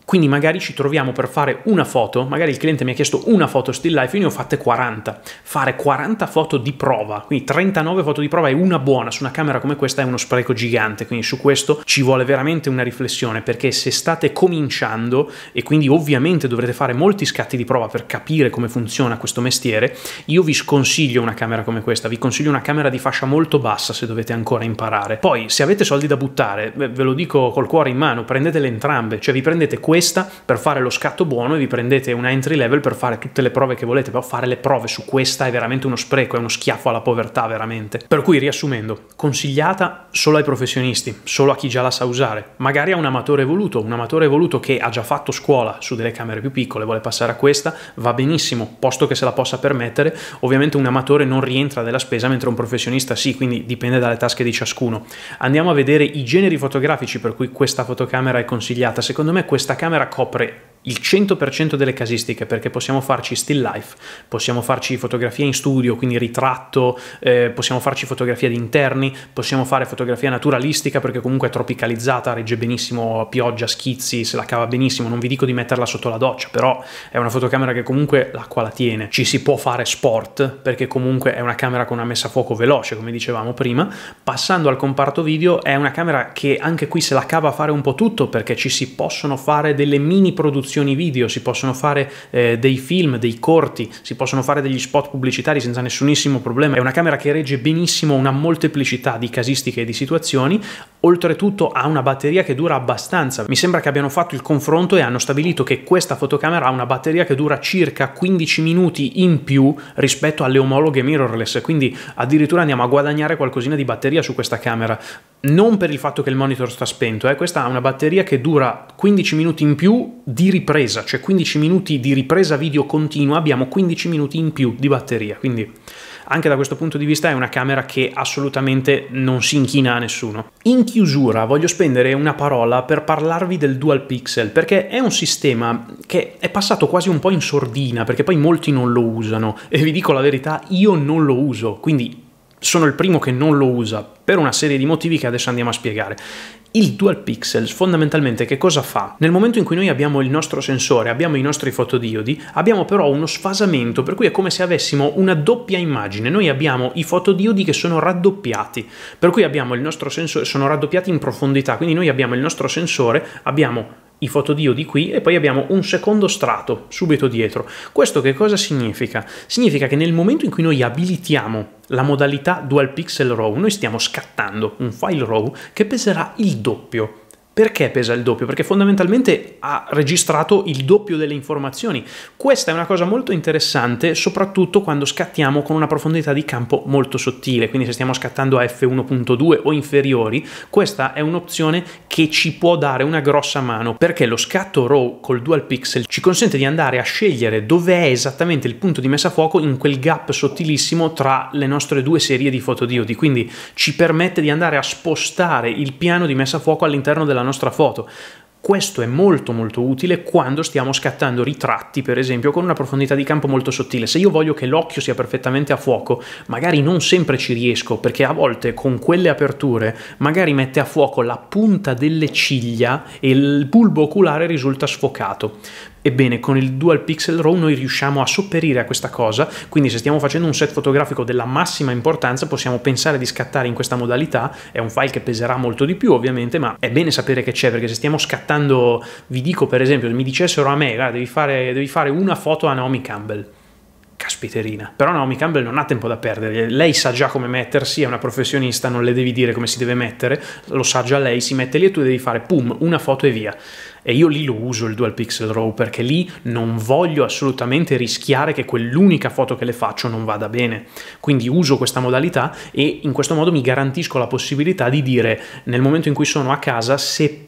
Quindi magari ci troviamo per fare una foto, magari il cliente mi ha chiesto una foto still life, io ne ho fatte 40. Fare 40 foto di prova, quindi 39 foto di prova e una buona su una camera come questa è uno spreco gigante, quindi su questo ci vuole veramente una riflessione perché se state cominciando e quindi ovviamente dovrete fare molti scatti di prova per capire come funziona questo mestiere, io vi sconsiglio una camera come questa, vi consiglio una camera di fascia molto bassa se dovete ancora imparare. Poi se avete soldi da buttare, ve lo dico col cuore in mano, prendetele entrambe, cioè vi prendete questa questa per fare lo scatto buono e vi prendete una entry level per fare tutte le prove che volete, però fare le prove su questa è veramente uno spreco, è uno schiaffo alla povertà veramente. Per cui riassumendo, consigliata solo ai professionisti, solo a chi già la sa usare, magari a un amatore evoluto, un amatore evoluto che ha già fatto scuola su delle camere più piccole, vuole passare a questa, va benissimo, posto che se la possa permettere, ovviamente un amatore non rientra della spesa mentre un professionista sì, quindi dipende dalle tasche di ciascuno. Andiamo a vedere i generi fotografici per cui questa fotocamera è consigliata, secondo me questa camera camera copre il 100% delle casistiche perché possiamo farci still life, possiamo farci fotografia in studio, quindi ritratto, eh, possiamo farci fotografia di interni, possiamo fare fotografia naturalistica perché comunque è tropicalizzata, regge benissimo pioggia, schizzi, se la cava benissimo, non vi dico di metterla sotto la doccia, però è una fotocamera che comunque l'acqua la tiene. Ci si può fare sport perché comunque è una camera con una messa a fuoco veloce, come dicevamo prima. Passando al comparto video è una camera che anche qui se la cava a fare un po' tutto perché ci si possono fare delle mini produzioni produzioni video, si possono fare eh, dei film, dei corti, si possono fare degli spot pubblicitari senza nessunissimo problema. È una camera che regge benissimo una molteplicità di casistiche e di situazioni, oltretutto ha una batteria che dura abbastanza. Mi sembra che abbiano fatto il confronto e hanno stabilito che questa fotocamera ha una batteria che dura circa 15 minuti in più rispetto alle omologhe mirrorless, quindi addirittura andiamo a guadagnare qualcosina di batteria su questa camera. Non per il fatto che il monitor sta spento, eh, questa ha una batteria che dura 15 minuti in più di riposo ripresa, cioè 15 minuti di ripresa video continua, abbiamo 15 minuti in più di batteria, quindi anche da questo punto di vista è una camera che assolutamente non si inchina a nessuno. In chiusura voglio spendere una parola per parlarvi del Dual Pixel, perché è un sistema che è passato quasi un po' in sordina, perché poi molti non lo usano, e vi dico la verità, io non lo uso, quindi sono il primo che non lo usa per una serie di motivi che adesso andiamo a spiegare. Il dual Pixels fondamentalmente che cosa fa? Nel momento in cui noi abbiamo il nostro sensore, abbiamo i nostri fotodiodi, abbiamo però uno sfasamento, per cui è come se avessimo una doppia immagine. Noi abbiamo i fotodiodi che sono raddoppiati, per cui abbiamo il nostro sensore, sono raddoppiati in profondità, quindi noi abbiamo il nostro sensore, abbiamo i fotodiodi qui e poi abbiamo un secondo strato subito dietro. Questo che cosa significa? Significa che nel momento in cui noi abilitiamo la modalità dual pixel RAW, noi stiamo scattando un file RAW che peserà il doppio perché pesa il doppio? Perché fondamentalmente ha registrato il doppio delle informazioni. Questa è una cosa molto interessante, soprattutto quando scattiamo con una profondità di campo molto sottile, quindi se stiamo scattando a f1.2 o inferiori, questa è un'opzione che ci può dare una grossa mano, perché lo scatto RAW col dual pixel ci consente di andare a scegliere dove è esattamente il punto di messa a fuoco in quel gap sottilissimo tra le nostre due serie di fotodiodi, quindi ci permette di andare a spostare il piano di messa a fuoco all'interno della nostra nostra foto. Questo è molto molto utile quando stiamo scattando ritratti, per esempio, con una profondità di campo molto sottile. Se io voglio che l'occhio sia perfettamente a fuoco, magari non sempre ci riesco, perché a volte con quelle aperture magari mette a fuoco la punta delle ciglia e il bulbo oculare risulta sfocato. Ebbene, con il Dual Pixel RAW noi riusciamo a sopperire a questa cosa, quindi se stiamo facendo un set fotografico della massima importanza possiamo pensare di scattare in questa modalità, è un file che peserà molto di più ovviamente, ma è bene sapere che c'è, perché se stiamo scattando, vi dico per esempio, mi dicessero a me, guarda, devi fare, devi fare una foto a Naomi Campbell, caspiterina. Però Naomi Campbell non ha tempo da perdere, lei sa già come mettersi, è una professionista, non le devi dire come si deve mettere, lo sa già lei, si mette lì e tu devi fare pum, una foto e via. E io lì lo uso il dual pixel row perché lì non voglio assolutamente rischiare che quell'unica foto che le faccio non vada bene. Quindi uso questa modalità e in questo modo mi garantisco la possibilità di dire nel momento in cui sono a casa se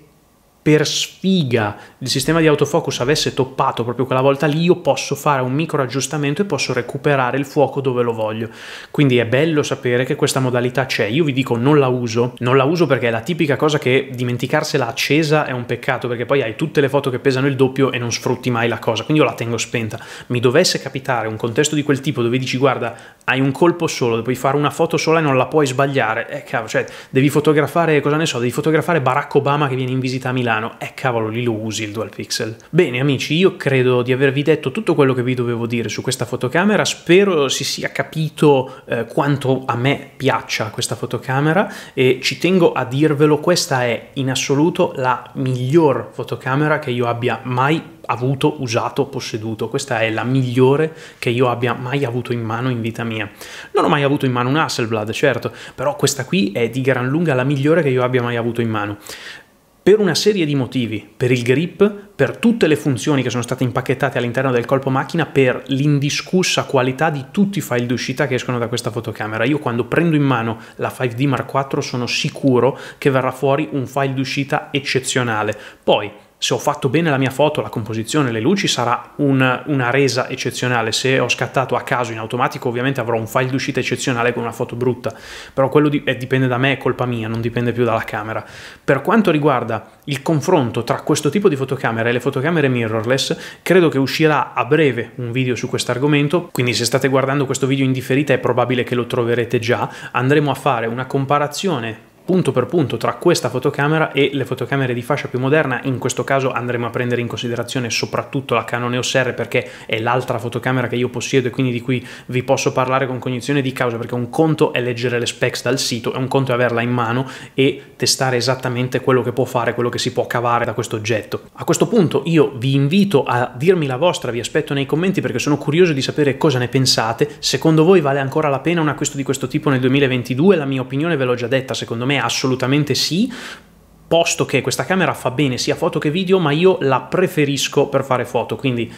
per sfiga il sistema di autofocus avesse toppato proprio quella volta lì, io posso fare un micro aggiustamento e posso recuperare il fuoco dove lo voglio. Quindi è bello sapere che questa modalità c'è. Io vi dico non la uso, non la uso perché è la tipica cosa che dimenticarsela accesa è un peccato perché poi hai tutte le foto che pesano il doppio e non sfrutti mai la cosa, quindi io la tengo spenta. Mi dovesse capitare un contesto di quel tipo dove dici guarda hai un colpo solo, puoi fare una foto sola e non la puoi sbagliare. Eh cavolo, cioè devi fotografare, cosa ne so, devi fotografare Barack Obama che viene in visita a Milano. Eh cavolo, lì lo usi il dual pixel. Bene amici, io credo di avervi detto tutto quello che vi dovevo dire su questa fotocamera, spero si sia capito eh, quanto a me piaccia questa fotocamera e ci tengo a dirvelo, questa è in assoluto la miglior fotocamera che io abbia mai avuto, usato, posseduto. Questa è la migliore che io abbia mai avuto in mano in vita mia. Non ho mai avuto in mano un Hasselblad, certo, però questa qui è di gran lunga la migliore che io abbia mai avuto in mano per una serie di motivi, per il grip, per tutte le funzioni che sono state impacchettate all'interno del colpo macchina, per l'indiscussa qualità di tutti i file d'uscita che escono da questa fotocamera. Io quando prendo in mano la 5D Mark IV sono sicuro che verrà fuori un file d'uscita eccezionale. Poi se ho fatto bene la mia foto, la composizione, le luci sarà un, una resa eccezionale, se ho scattato a caso in automatico ovviamente avrò un file d'uscita eccezionale con una foto brutta, però quello di, eh, dipende da me, è colpa mia, non dipende più dalla camera. Per quanto riguarda il confronto tra questo tipo di fotocamera e le fotocamere mirrorless, credo che uscirà a breve un video su questo argomento, quindi se state guardando questo video in differita è probabile che lo troverete già, andremo a fare una comparazione punto per punto tra questa fotocamera e le fotocamere di fascia più moderna, in questo caso andremo a prendere in considerazione soprattutto la Canon EOS R perché è l'altra fotocamera che io possiedo e quindi di cui vi posso parlare con cognizione di causa perché un conto è leggere le specs dal sito, è un conto è averla in mano e testare esattamente quello che può fare, quello che si può cavare da questo oggetto. A questo punto io vi invito a dirmi la vostra, vi aspetto nei commenti perché sono curioso di sapere cosa ne pensate, secondo voi vale ancora la pena un acquisto di questo tipo nel 2022? La mia opinione ve l'ho già detta, secondo me assolutamente sì, posto che questa camera fa bene sia foto che video, ma io la preferisco per fare foto, quindi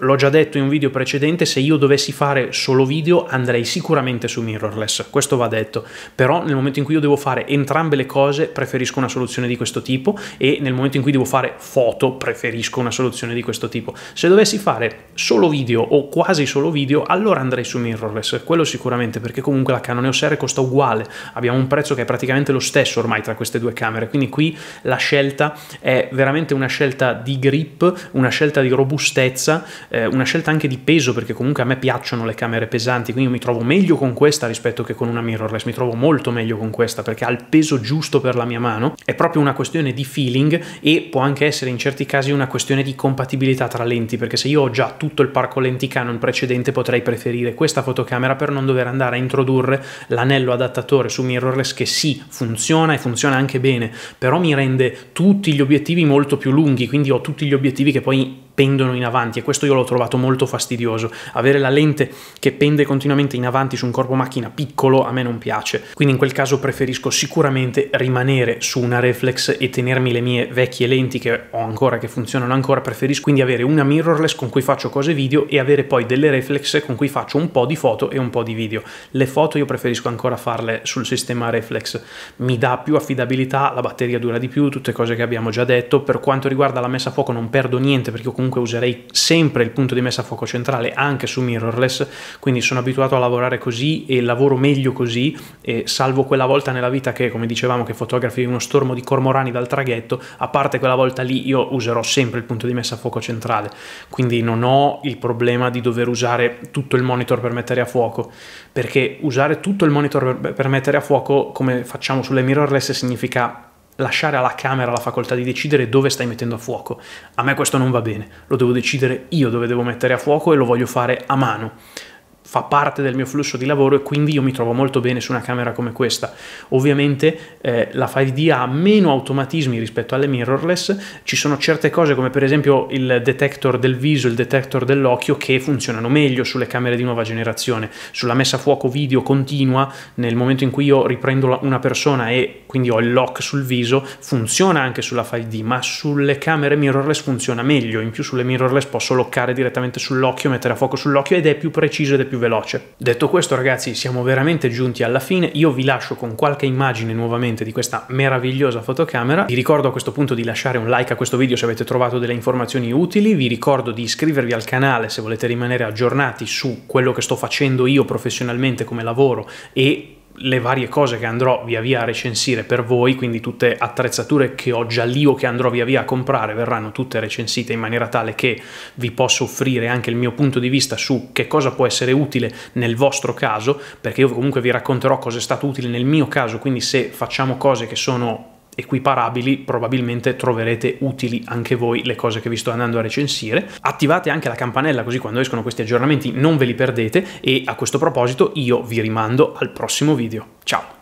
l'ho già detto in un video precedente, se io dovessi fare solo video andrei sicuramente su mirrorless, questo va detto, però nel momento in cui io devo fare entrambe le cose preferisco una soluzione di questo tipo e nel momento in cui devo fare foto preferisco una soluzione di questo tipo. Se dovessi fare solo video o quasi solo video, allora andrei su mirrorless, quello sicuramente perché comunque la Canon EOS R costa uguale, abbiamo un prezzo che è praticamente lo stesso ormai tra queste due camere, quindi qui la scelta è veramente una scelta di grip, una scelta di robustezza eh, una scelta anche di peso perché comunque a me piacciono le camere pesanti, quindi mi trovo meglio con questa rispetto che con una mirrorless, mi trovo molto meglio con questa perché ha il peso giusto per la mia mano, è proprio una questione di feeling e può anche essere in certi casi una questione di compatibilità tra lenti, perché se io ho già tutto il parco lenti Canon precedente potrei preferire questa fotocamera per non dover andare a introdurre l'anello adattatore su mirrorless che sì, funziona e funziona anche bene, però mi rende tutti gli obiettivi molto più lunghi, quindi ho tutti gli obiettivi che poi pendono in avanti e questo io l'ho trovato molto fastidioso. Avere la lente che pende continuamente in avanti su un corpo macchina piccolo a me non piace, quindi in quel caso preferisco sicuramente rimanere su una reflex e tenermi le mie vecchie lenti che ho ancora, che funzionano ancora, preferisco quindi avere una mirrorless con cui faccio cose video e avere poi delle reflex con cui faccio un po' di foto e un po' di video. Le foto io preferisco ancora farle sul sistema reflex, mi dà più affidabilità, la batteria dura di più, tutte cose che abbiamo già detto, per quanto riguarda la messa a fuoco non perdo niente perché comunque comunque userei sempre il punto di messa a fuoco centrale anche su mirrorless, quindi sono abituato a lavorare così e lavoro meglio così, salvo quella volta nella vita che, come dicevamo, che fotografi uno stormo di cormorani dal traghetto, a parte quella volta lì io userò sempre il punto di messa a fuoco centrale, quindi non ho il problema di dover usare tutto il monitor per mettere a fuoco, perché usare tutto il monitor per mettere a fuoco, come facciamo sulle mirrorless, significa lasciare alla Camera la facoltà di decidere dove stai mettendo a fuoco. A me questo non va bene, lo devo decidere io dove devo mettere a fuoco e lo voglio fare a mano fa parte del mio flusso di lavoro e quindi io mi trovo molto bene su una camera come questa. Ovviamente eh, la 5D ha meno automatismi rispetto alle mirrorless, ci sono certe cose come per esempio il detector del viso, il detector dell'occhio che funzionano meglio sulle camere di nuova generazione, sulla messa a fuoco video continua nel momento in cui io riprendo una persona e quindi ho il lock sul viso, funziona anche sulla 5D, ma sulle camere mirrorless funziona meglio, in più sulle mirrorless posso loccare direttamente sull'occhio, mettere a fuoco sull'occhio ed è più preciso ed è più veloce. Detto questo ragazzi siamo veramente giunti alla fine, io vi lascio con qualche immagine nuovamente di questa meravigliosa fotocamera, vi ricordo a questo punto di lasciare un like a questo video se avete trovato delle informazioni utili, vi ricordo di iscrivervi al canale se volete rimanere aggiornati su quello che sto facendo io professionalmente come lavoro e le varie cose che andrò via via a recensire per voi, quindi tutte attrezzature che ho già lì o che andrò via via a comprare verranno tutte recensite in maniera tale che vi posso offrire anche il mio punto di vista su che cosa può essere utile nel vostro caso, perché io comunque vi racconterò cosa è stato utile nel mio caso, quindi se facciamo cose che sono equiparabili probabilmente troverete utili anche voi le cose che vi sto andando a recensire. Attivate anche la campanella così quando escono questi aggiornamenti non ve li perdete e a questo proposito io vi rimando al prossimo video. Ciao!